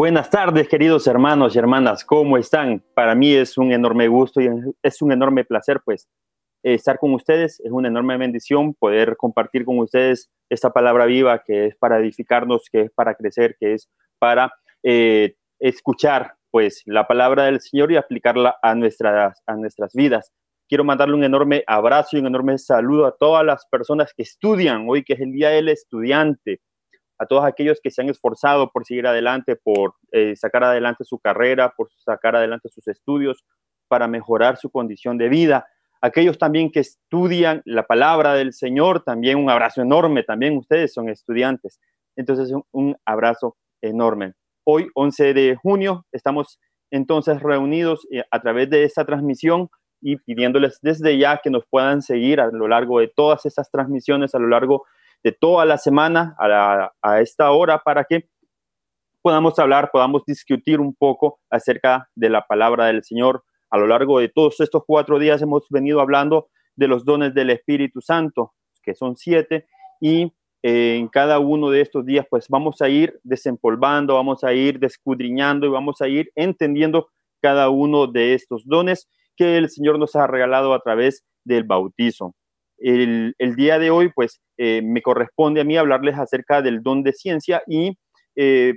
Buenas tardes, queridos hermanos y hermanas, ¿cómo están? Para mí es un enorme gusto y es un enorme placer, pues, estar con ustedes. Es una enorme bendición poder compartir con ustedes esta palabra viva que es para edificarnos, que es para crecer, que es para eh, escuchar, pues, la palabra del Señor y aplicarla a nuestras, a nuestras vidas. Quiero mandarle un enorme abrazo y un enorme saludo a todas las personas que estudian hoy, que es el Día del Estudiante a todos aquellos que se han esforzado por seguir adelante, por eh, sacar adelante su carrera, por sacar adelante sus estudios, para mejorar su condición de vida. Aquellos también que estudian la palabra del Señor, también un abrazo enorme, también ustedes son estudiantes. Entonces, un, abrazo enorme. Hoy, 11 de junio, estamos entonces reunidos eh, a través de esta transmisión y pidiéndoles desde ya que nos puedan seguir a lo largo de todas estas transmisiones, a lo largo de toda la semana a, esta hora para que podamos hablar, podamos discutir un poco acerca de la palabra del Señor. A lo largo de todos estos cuatro días hemos venido hablando de los dones del Espíritu Santo, que son siete, y eh, en cada uno de estos días pues vamos a ir desempolvando, vamos a ir descudriñando y vamos a ir entendiendo cada uno de estos dones que el Señor nos ha regalado a través del bautizo. El, día de hoy, pues, eh, me corresponde a mí hablarles acerca del don de ciencia y eh,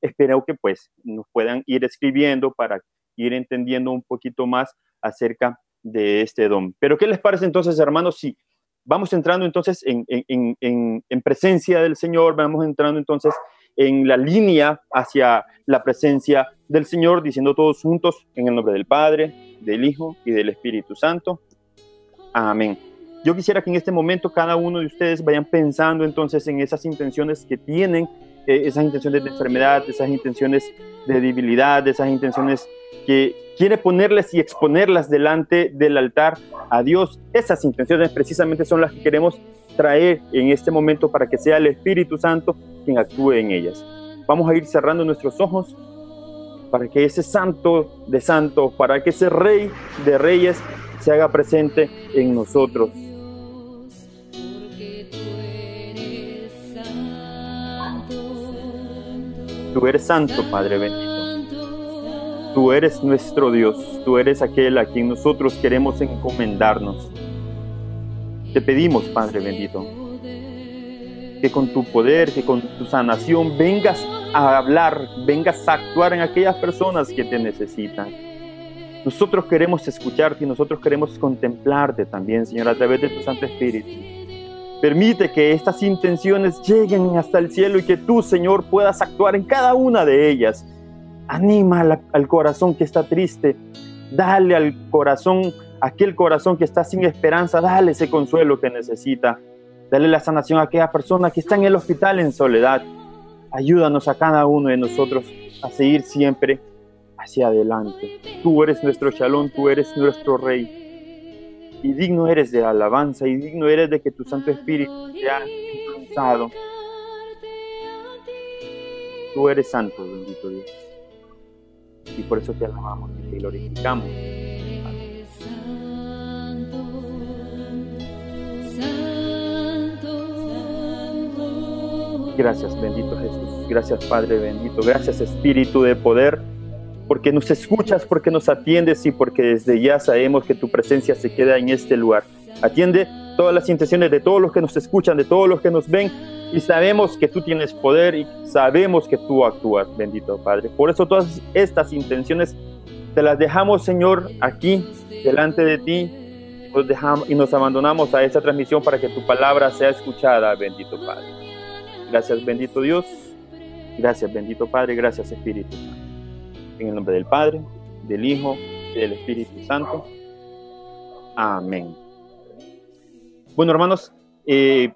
espero que, pues, nos puedan ir escribiendo para ir entendiendo un poquito más acerca de este don. Pero, ¿qué les parece entonces, hermanos? Si vamos entrando entonces en presencia del Señor, vamos entrando entonces en la línea hacia la presencia del Señor, diciendo todos juntos, en el nombre del Padre, del Hijo y del Espíritu Santo. Amén. Yo quisiera que en este momento cada uno de ustedes vayan pensando entonces en esas intenciones que tienen, eh, esas intenciones de enfermedad, esas intenciones de debilidad, esas intenciones que quiere ponerles y exponerlas delante del altar a Dios. Esas intenciones precisamente son las que queremos traer en este momento para que sea el Espíritu Santo quien actúe en ellas. Vamos a ir cerrando nuestros ojos para que ese santo de santos, para que ese rey de reyes se haga presente en nosotros. Tú eres santo, Padre bendito. Tú eres nuestro Dios. Tú eres aquel a quien nosotros queremos encomendarnos. Te pedimos, Padre bendito, que con tu poder, que con tu sanación vengas a hablar, vengas a actuar en aquellas personas que te necesitan. Nosotros queremos escucharte y nosotros queremos contemplarte también, Señor, a través de tu Santo Espíritu. Permite que estas intenciones lleguen hasta el cielo y que tú, Señor, puedas actuar en cada una de ellas. Anima al, corazón que está triste. Dale al corazón, aquel corazón que está sin esperanza, dale ese consuelo que necesita. Dale la sanación a aquella persona que está en el hospital en soledad. Ayúdanos a cada uno de nosotros a seguir siempre hacia adelante. Tú eres nuestro shalom, tú eres nuestro rey y digno eres de alabanza, y digno eres de que tu Santo Espíritu sea usado. Tú eres santo, bendito Dios. Y por eso te alabamos y te glorificamos. Gracias, bendito Jesús. Gracias, Padre bendito. Gracias, Espíritu de poder porque nos escuchas, porque nos atiendes y porque desde ya sabemos que tu presencia se queda en este lugar. Atiende todas las intenciones de todos los que nos escuchan, de todos los que nos ven y sabemos que tú tienes poder y sabemos que tú actúas, bendito Padre. Por eso todas estas intenciones te las dejamos, Señor, aquí, delante de ti. dejamos y nos abandonamos a esta transmisión para que tu palabra sea escuchada, bendito Padre. Gracias, bendito Dios. Gracias, bendito Padre. Gracias, Espíritu en el nombre del Padre, del Hijo y del Espíritu Santo. Amén. Bueno, hermanos, eh,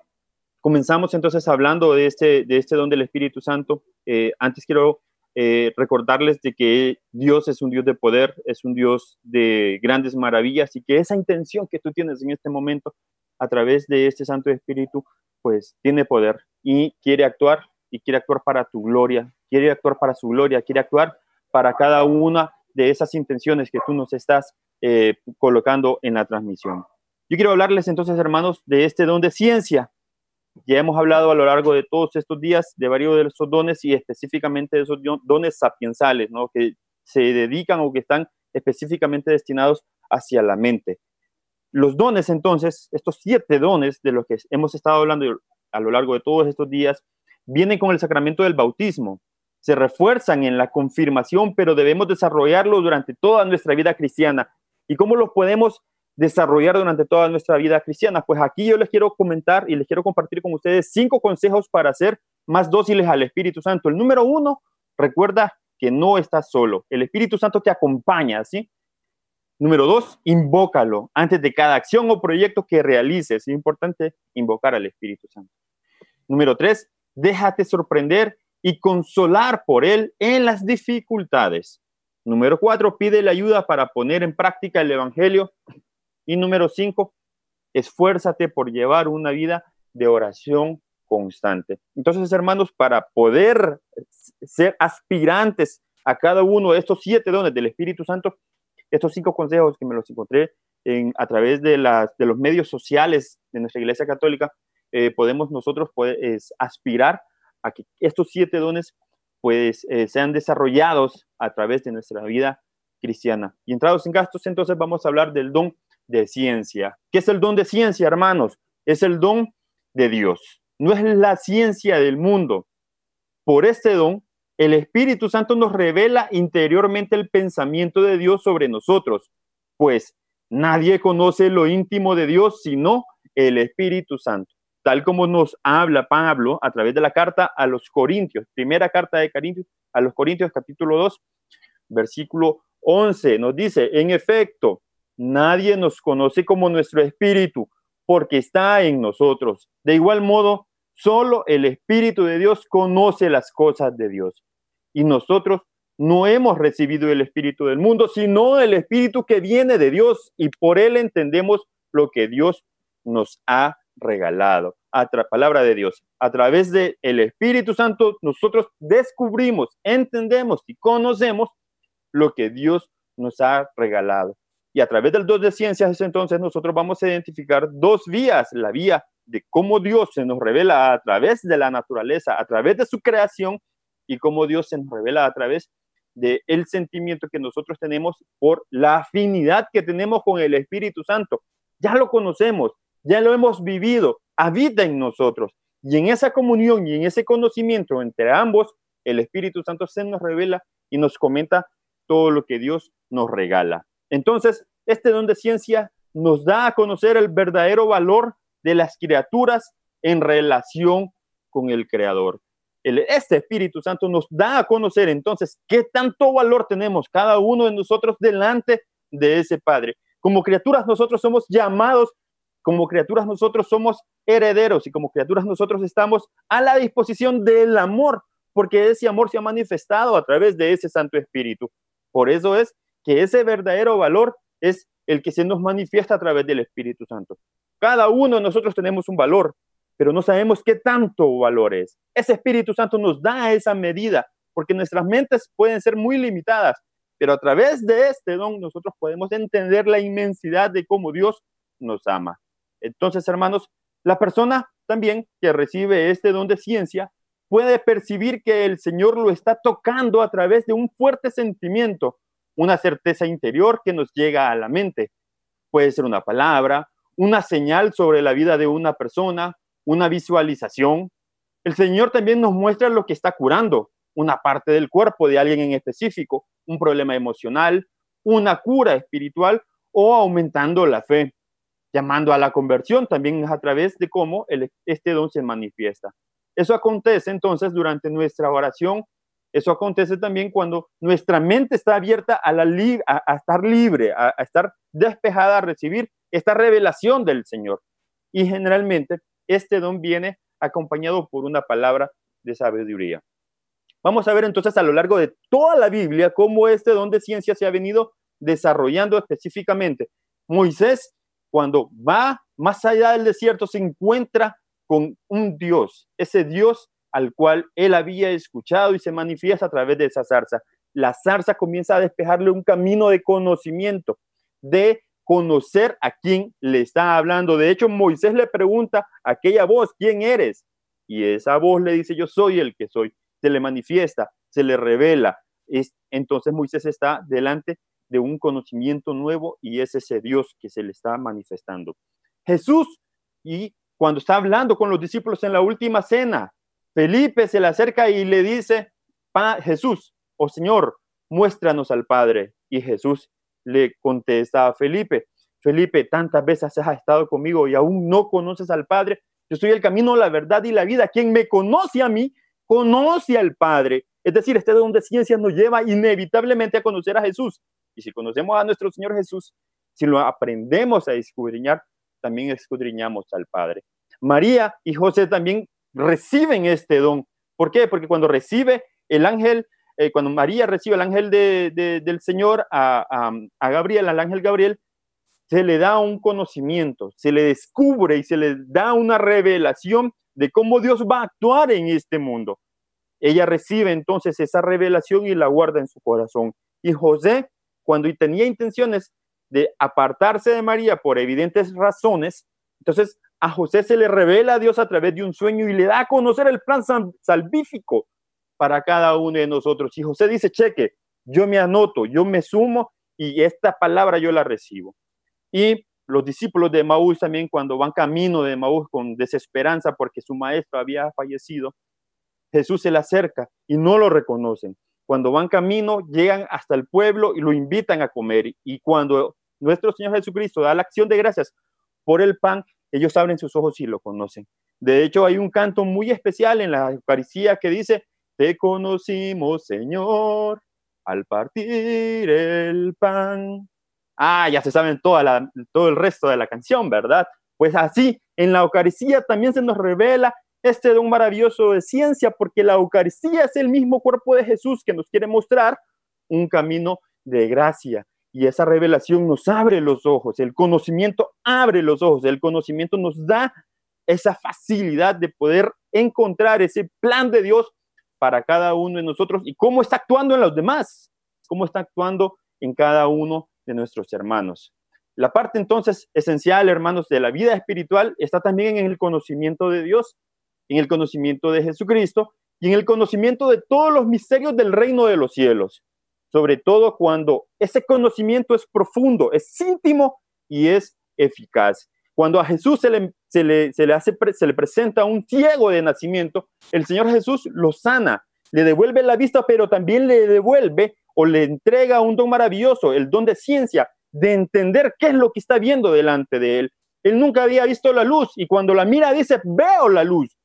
comenzamos entonces hablando de este, de este don del Espíritu Santo. Eh, antes quiero eh, recordarles de que Dios es un Dios de poder, es un Dios de grandes maravillas y que esa intención que tú tienes en este momento a través de este Santo Espíritu, pues tiene poder y quiere actuar y quiere actuar para tu gloria, quiere actuar para su gloria, quiere actuar para cada una de esas intenciones que tú nos estás eh, colocando en la transmisión. Yo quiero hablarles entonces, hermanos, de este don de ciencia. Ya hemos hablado a lo largo de todos estos días de varios de esos dones y específicamente de esos dones sapiensales, ¿no? que se dedican o que están específicamente destinados hacia la mente. Los dones, entonces, estos siete dones de los que hemos estado hablando a lo largo de todos estos días, vienen con el sacramento del bautismo se refuerzan en la confirmación, pero debemos desarrollarlo durante toda nuestra vida cristiana. ¿Y cómo los podemos desarrollar durante toda nuestra vida cristiana? Pues aquí yo les quiero comentar y les quiero compartir con ustedes cinco consejos para ser más dóciles al Espíritu Santo. El número uno, recuerda que no estás solo. El Espíritu Santo te acompaña, ¿sí? Número dos, invócalo antes de cada acción o proyecto que realices. Es importante invocar al Espíritu Santo. Número tres, déjate sorprender y consolar por él en las dificultades. Número cuatro, pide la ayuda para poner en práctica el Evangelio. Y número cinco, esfuérzate por llevar una vida de oración constante. Entonces, hermanos, para poder ser aspirantes a cada uno de estos siete dones del Espíritu Santo, estos cinco consejos que me los encontré en, a través de, las, de los medios sociales de nuestra Iglesia Católica, eh, podemos nosotros pues, aspirar a que estos siete dones pues eh, sean desarrollados a través de nuestra vida cristiana. Y entrados en gastos, entonces vamos a hablar del don de ciencia. ¿Qué es el don de ciencia, hermanos? Es el don de Dios. No es la ciencia del mundo. Por este don, el Espíritu Santo nos revela interiormente el pensamiento de Dios sobre nosotros, pues nadie conoce lo íntimo de Dios sino el Espíritu Santo tal como nos habla Pablo a través de la carta a los Corintios, primera carta de Corintios, a los Corintios capítulo 2, versículo 11, nos dice, en efecto, nadie nos conoce como nuestro espíritu, porque está en nosotros. De igual modo, solo el Espíritu de Dios conoce las cosas de Dios. Y nosotros no hemos recibido el Espíritu del mundo, sino el Espíritu que viene de Dios y por él entendemos lo que Dios nos ha regalado. A palabra de Dios. A través del el Espíritu Santo nosotros descubrimos, entendemos y conocemos lo que Dios nos ha regalado. Y a través del dos de ciencias, entonces nosotros vamos a identificar dos vías, la vía de cómo Dios se nos revela a través de la naturaleza, a través de su creación, y cómo Dios se nos revela a través del el sentimiento que nosotros tenemos por la afinidad que tenemos con el Espíritu Santo. Ya lo conocemos, ya lo hemos vivido, habita en nosotros. Y en esa comunión y en ese conocimiento entre ambos, el Espíritu Santo se nos revela y nos comenta todo lo que Dios nos regala. Entonces, este don de ciencia nos da a conocer el verdadero valor de las criaturas en relación con el Creador. El, este Espíritu Santo nos da a conocer entonces qué tanto valor tenemos cada uno de nosotros delante de ese Padre. Como criaturas nosotros somos llamados como criaturas nosotros somos herederos y como criaturas nosotros estamos a la disposición del amor, porque ese amor se ha manifestado a través de ese Santo Espíritu. Por eso es que ese verdadero valor es el que se nos manifiesta a través del Espíritu Santo. Cada uno de nosotros tenemos un valor, pero no sabemos qué tanto valor es. Ese Espíritu Santo nos da esa medida, porque nuestras mentes pueden ser muy limitadas, pero a través de este don nosotros podemos entender la inmensidad de cómo Dios nos ama. Entonces, hermanos, la persona también que recibe este don de ciencia puede percibir que el Señor lo está tocando a través de un fuerte sentimiento, una certeza interior que nos llega a la mente. Puede ser una palabra, una señal sobre la vida de una persona, una visualización. El Señor también nos muestra lo que está curando, una parte del cuerpo de alguien en específico, un problema emocional, una cura espiritual o aumentando la fe llamando a la conversión también a través de cómo este don se manifiesta. Eso acontece entonces durante nuestra oración, eso acontece también cuando nuestra mente está abierta a, la estar libre, a estar despejada a recibir esta revelación del Señor. Y generalmente este don viene acompañado por una palabra de sabiduría. Vamos a ver entonces a lo largo de toda la Biblia cómo este don de ciencia se ha venido desarrollando específicamente. Moisés cuando va más allá del desierto, se encuentra con un Dios, ese Dios al cual él había escuchado y se manifiesta a través de esa zarza. La zarza comienza a despejarle un camino de conocimiento, de conocer a quién le está hablando. De hecho, Moisés le pregunta a aquella voz, ¿quién eres? Y esa voz le dice, yo soy el que soy. Se le manifiesta, se le revela. entonces Moisés está delante de un conocimiento nuevo y es ese Dios que se le está manifestando. Jesús, y cuando está hablando con los discípulos en la última cena, Felipe se le acerca y le dice, Jesús, oh Señor, muéstranos al Padre. Y Jesús le contesta a Felipe, Felipe, tantas veces has estado conmigo y aún no conoces al Padre. Yo soy el camino, la verdad y la vida. Quien me conoce a mí, conoce al Padre. Es decir, este don de ciencia nos lleva inevitablemente a conocer a Jesús. Y si conocemos a nuestro Señor Jesús, si lo aprendemos a escudriñar, también escudriñamos al Padre. María y José también reciben este don. ¿Por qué? Porque cuando recibe el ángel, eh, cuando María recibe el ángel de, del Señor a, a, a, Gabriel, al ángel Gabriel, se le da un conocimiento, se le descubre y se le da una revelación de cómo Dios va a actuar en este mundo. Ella recibe entonces esa revelación y la guarda en su corazón. Y José cuando tenía intenciones de apartarse de María por evidentes razones, entonces a José se le revela a Dios a través de un sueño y le da a conocer el plan salvífico para cada uno de nosotros. Y José dice, cheque, yo me anoto, yo me sumo y esta palabra yo la recibo. Y los discípulos de Maús también cuando van camino de Maús con desesperanza porque su maestro había fallecido, Jesús se le acerca y no lo reconocen. Cuando van camino, llegan hasta el pueblo y lo invitan a comer. Y cuando nuestro Señor Jesucristo da la acción de gracias por el pan, ellos abren sus ojos y lo conocen. De hecho, hay un canto muy especial en la Eucaristía que dice, te conocimos, Señor, al partir el pan. Ah, ya se saben toda todo el resto de la canción, ¿verdad? Pues así, en la Eucaristía también se nos revela este don maravilloso de ciencia, porque la Eucaristía es el mismo cuerpo de Jesús que nos quiere mostrar un camino de gracia. Y esa revelación nos abre los ojos, el conocimiento abre los ojos, el conocimiento nos da esa facilidad de poder encontrar ese plan de Dios para cada uno de nosotros y cómo está actuando en los demás, cómo está actuando en cada uno de nuestros hermanos. La parte entonces esencial, hermanos, de la vida espiritual está también en el conocimiento de Dios, en el conocimiento de Jesucristo y en el conocimiento de todos los misterios del reino de los cielos, sobre todo cuando ese conocimiento es profundo, es íntimo y es eficaz. Cuando a Jesús se le, se le, hace, se le presenta un ciego de nacimiento, el Señor Jesús lo sana, le devuelve la vista, pero también le devuelve o le entrega un don maravilloso, el don de ciencia, de entender qué es lo que está viendo delante de él. Él nunca había visto la luz y cuando la mira dice, veo la luz.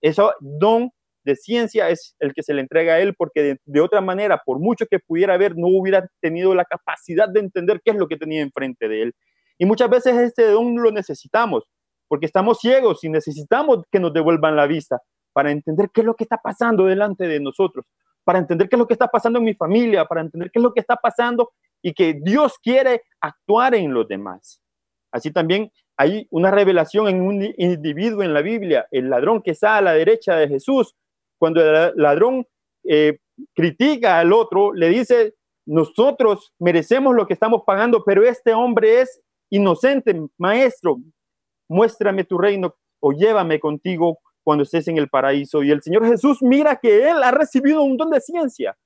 Eso don de ciencia es el que se le entrega a él, porque de, otra manera, por mucho que pudiera haber, no hubiera tenido la capacidad de entender qué es lo que tenía enfrente de él. Y muchas veces este don lo necesitamos, porque estamos ciegos y necesitamos que nos devuelvan la vista para entender qué es lo que está pasando delante de nosotros, para entender qué es lo que está pasando en mi familia, para entender qué es lo que está pasando y que Dios quiere actuar en los demás. Así también hay una revelación en un individuo en la Biblia, el ladrón que está a la derecha de Jesús, cuando el ladrón eh, critica al otro, le dice, nosotros merecemos lo que estamos pagando, pero este hombre es inocente, maestro, muéstrame tu reino o llévame contigo cuando estés en el paraíso. Y el Señor Jesús mira que él ha recibido un don de ciencia.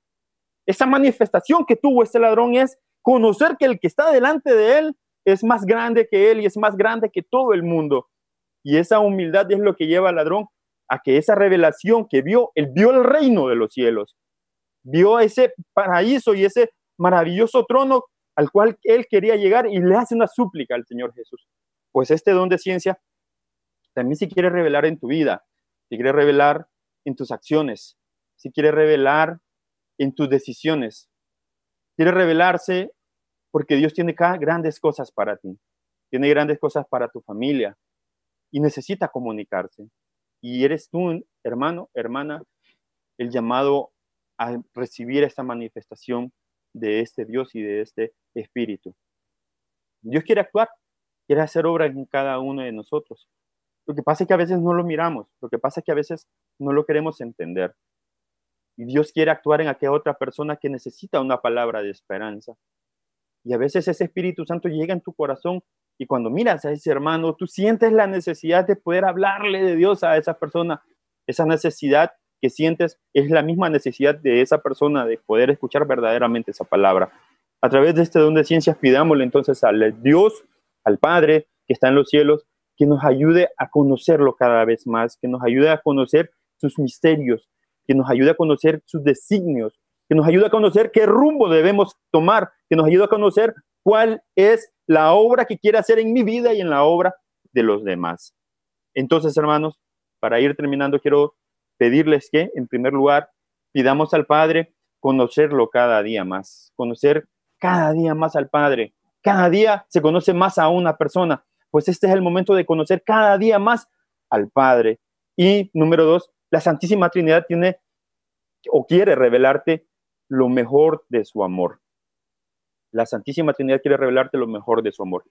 Esa manifestación que tuvo este ladrón es conocer que el que está delante de él es más grande que él y es más grande que todo el mundo. Y esa humildad es lo que lleva al ladrón a que esa revelación que vio, él vio el reino de los cielos, vio ese paraíso y ese maravilloso trono al cual él quería llegar y le hace una súplica al Señor Jesús. Pues este don de ciencia también si quiere revelar en tu vida, se quiere revelar en tus acciones, si quiere revelar en tus decisiones, quiere revelarse porque Dios tiene grandes cosas para ti, tiene grandes cosas para tu familia y necesita comunicarse. Y eres tú, hermano, hermana, el llamado a recibir esta manifestación de este Dios y de este Espíritu. Dios quiere actuar, quiere hacer obra en cada uno de nosotros. Lo que pasa es que a veces no lo miramos, lo que pasa es que a veces no lo queremos entender. Y Dios quiere actuar en aquella otra persona que necesita una palabra de esperanza, y a veces ese Espíritu Santo llega en tu corazón y cuando miras a ese hermano, tú sientes la necesidad de poder hablarle de Dios a esa persona. Esa necesidad que sientes es la misma necesidad de esa persona de poder escuchar verdaderamente esa palabra. A través de este don de ciencias pidámosle entonces al Dios, al Padre que está en los cielos, que nos ayude a conocerlo cada vez más, que nos ayude a conocer sus misterios, que nos ayude a conocer sus designios, que nos ayuda a conocer qué rumbo debemos tomar, que nos ayuda a conocer cuál es la obra que quiere hacer en mi vida y en la obra de los demás. Entonces, hermanos, para ir terminando, quiero pedirles que, en primer lugar, pidamos al Padre conocerlo cada día más, conocer cada día más al Padre. Cada día se conoce más a una persona, pues este es el momento de conocer cada día más al Padre. Y número dos, la Santísima Trinidad tiene o quiere revelarte lo mejor de su amor. La Santísima Trinidad quiere revelarte lo mejor de su amor.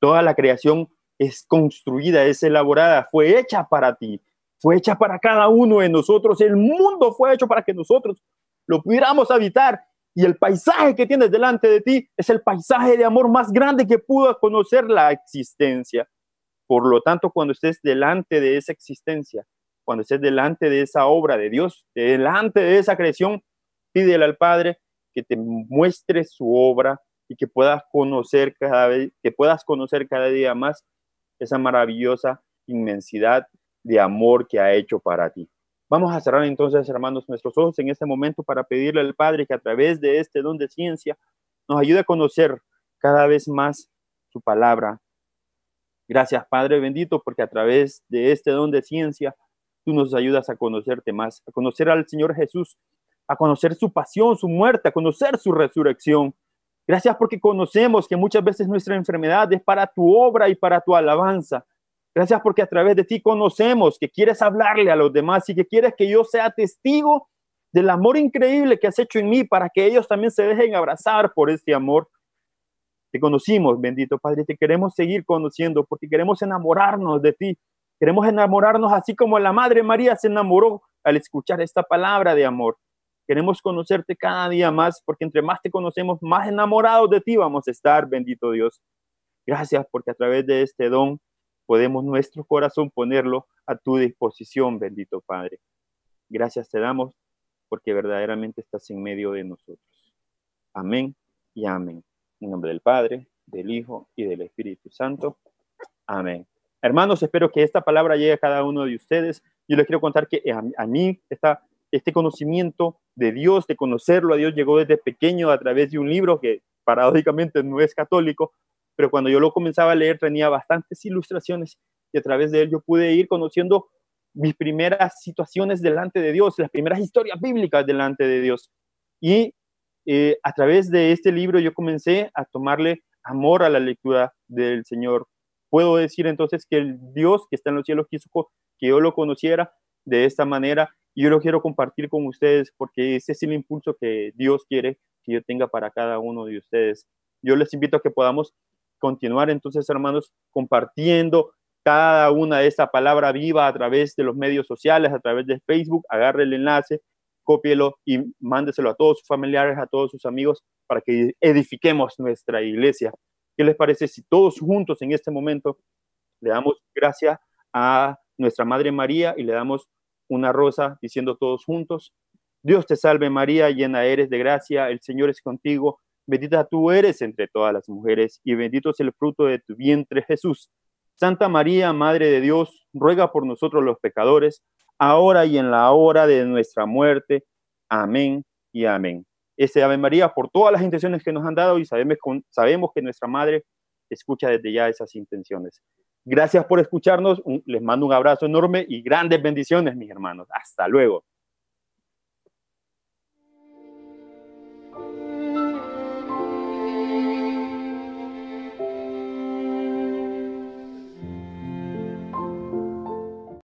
Toda la creación es construida, es elaborada, fue hecha para ti, fue hecha para cada uno de nosotros. El mundo fue hecho para que nosotros lo pudiéramos habitar. Y el paisaje que tienes delante de ti es el paisaje de amor más grande que pudo conocer la existencia. Por lo tanto, cuando estés delante de esa existencia, cuando estés delante de esa obra de Dios, delante de esa creación, pídele al Padre que te muestre su obra y que puedas conocer cada vez, que puedas conocer cada día más esa maravillosa inmensidad de amor que ha hecho para ti. Vamos a cerrar entonces, hermanos, nuestros ojos en este momento para pedirle al Padre que a través de este don de ciencia nos ayude a conocer cada vez más su palabra. Gracias, Padre bendito, porque a través de este don de ciencia tú nos ayudas a conocerte más, a conocer al Señor Jesús a conocer su pasión, su muerte, a conocer su resurrección. Gracias porque conocemos que muchas veces nuestra enfermedad es para tu obra y para tu alabanza. Gracias porque a través de ti conocemos que quieres hablarle a los demás y que quieres que yo sea testigo del amor increíble que has hecho en mí para que ellos también se dejen abrazar por este amor. Te conocimos, bendito Padre, te queremos seguir conociendo porque queremos enamorarnos de ti. Queremos enamorarnos así como la Madre María se enamoró al escuchar esta palabra de amor. Queremos conocerte cada día más, porque entre más te conocemos, más enamorados de ti vamos a estar, bendito Dios. Gracias porque a través de este don podemos nuestro corazón ponerlo a tu disposición, bendito Padre. Gracias te damos porque verdaderamente estás en medio de nosotros. Amén y amén. En nombre del Padre, del Hijo y del Espíritu Santo. Amén. Hermanos, espero que esta palabra llegue a cada uno de ustedes. Yo les quiero contar que a, mí está este conocimiento de Dios, de conocerlo a Dios, llegó desde pequeño a través de un libro que paradójicamente no es católico, pero cuando yo lo comenzaba a leer tenía bastantes ilustraciones y a través de él yo pude ir conociendo mis primeras situaciones delante de Dios, las primeras historias bíblicas delante de Dios. Y eh, a través de este libro yo comencé a tomarle amor a la lectura del Señor. Puedo decir entonces que el Dios que está en los cielos quiso que yo lo conociera de esta manera yo lo quiero compartir con ustedes porque ese es el impulso que Dios quiere que yo tenga para cada uno de ustedes. Yo les invito a que podamos continuar entonces, hermanos, compartiendo cada una de esta palabra viva a través de los medios sociales, a través de Facebook. Agarre el enlace, cópielo y mándeselo a todos sus familiares, a todos sus amigos, para que edifiquemos nuestra iglesia. ¿Qué les parece si todos juntos en este momento le damos gracias a nuestra Madre María y le damos una rosa, diciendo todos juntos, Dios te salve María, llena eres de gracia, el Señor es contigo, bendita tú eres entre todas las mujeres y bendito es el fruto de tu vientre Jesús. Santa María, Madre de Dios, ruega por nosotros los pecadores, ahora y en la hora de nuestra muerte. Amén y amén. ese Ave María, por todas las intenciones que nos han dado y sabemos, sabemos que nuestra Madre escucha desde ya esas intenciones. Gracias por escucharnos. les mando un abrazo enorme y grandes bendiciones, mis hermanos. Hasta luego.